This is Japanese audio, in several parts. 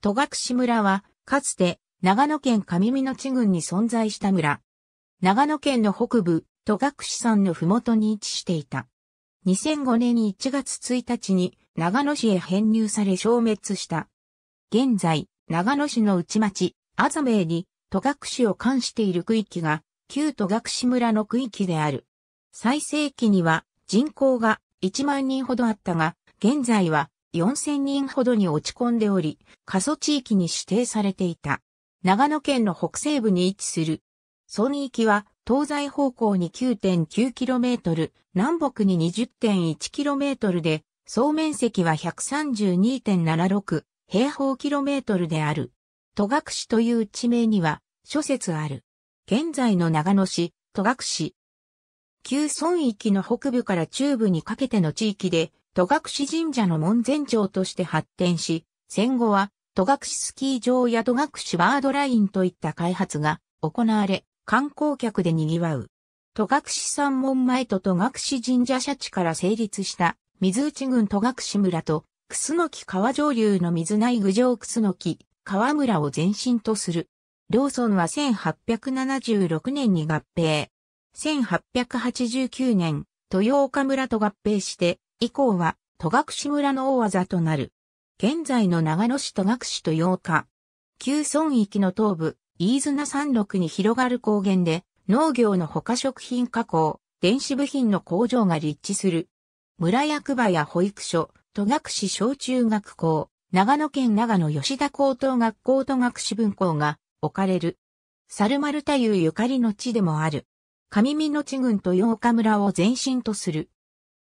戸隠村は、かつて、長野県上美地郡に存在した村。長野県の北部、戸隠山の麓に位置していた。2005年1月1日に、長野市へ編入され消滅した。現在、長野市の内町、あざめに、戸隠を関している区域が、旧戸隠村の区域である。最盛期には、人口が1万人ほどあったが、現在は4000人ほどに落ち込んでおり、過疎地域に指定されていた。長野県の北西部に位置する。村域は東西方向に 9.9km、南北に 20.1km で、総面積は132.76平方キロメートルである。戸隠という地名には諸説ある。現在の長野市、戸隠。旧村域の北部から中部にかけての地域で、戸隠神社の門前町として発展し、戦後は戸隠スキー場や戸隠ワードラインといった開発が行われ、観光客で賑わう。戸隠山門前と戸隠神社社地から成立した水内郡戸隠村と、楠木川上流の水内郡上楠木川村を前身とする。ローソンは1876年に合併。1889年、豊岡村と合併して、以降は、戸隠村の大技となる。現在の長野市戸隠と8日、旧村域の東部、飯綱山麓に広がる高原で、農業の他食品加工、電子部品の工場が立地する。村役場や保育所、戸隠小中学校、長野県長野吉田高等学校戸隠分校が置かれる。猿丸太夫ゆかりの地でもある。上美野地郡と八日村を前身とする。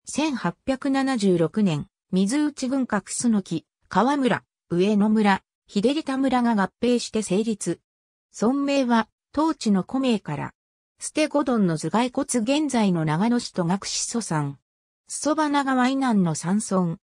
1876年、水内郡格楠の木、川村、上野村、秀田村が合併して成立。村名は、当地の古名から、捨て五丼の頭蓋骨現在の長野市と学士祖山。裾花川以南の山村。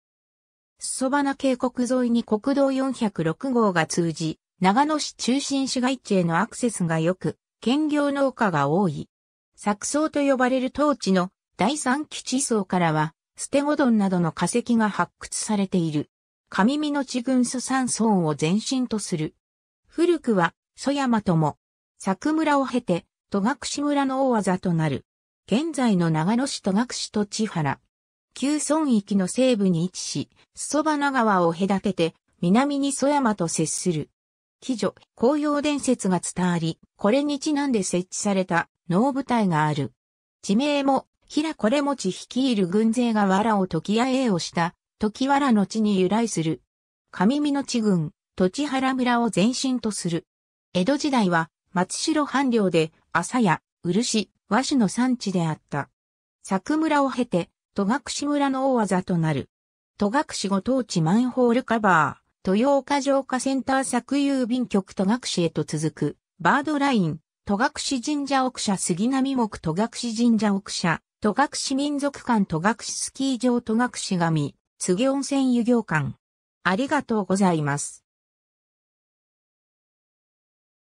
裾花渓谷沿いに国道406号が通じ、長野市中心市街地へのアクセスが良く、兼業農家が多い。作草と呼ばれる当地の第三基地層からは、ステゴドンなどの化石が発掘されている。上美の地群祖山村を前身とする。古くは、蘇山とも、佐久村を経て、戸隠村の大技となる。現在の長野市戸隠と千原。旧村域の西部に位置し、裾花川を隔てて、南に蘇山と接する。貴女、紅葉伝説が伝わり、これにちなんで設置された能舞台がある。地名も平これ持ち率いる軍勢が藁を時あえをした、時藁の地に由来する。上見の地軍、土地原村を前身とする。江戸時代は、松代藩領で、朝や、漆、和紙の産地であった。作村を経て、戸隠村の大技となる。戸隠ご当地マンホールカバー、豊岡城下センター作郵便局戸隠へと続く、バードライン、戸隠神社奥社杉並木戸隠神社奥社。戸隠民族館戸隠スキー場戸隠神、津下温泉湯行館。ありがとうございます。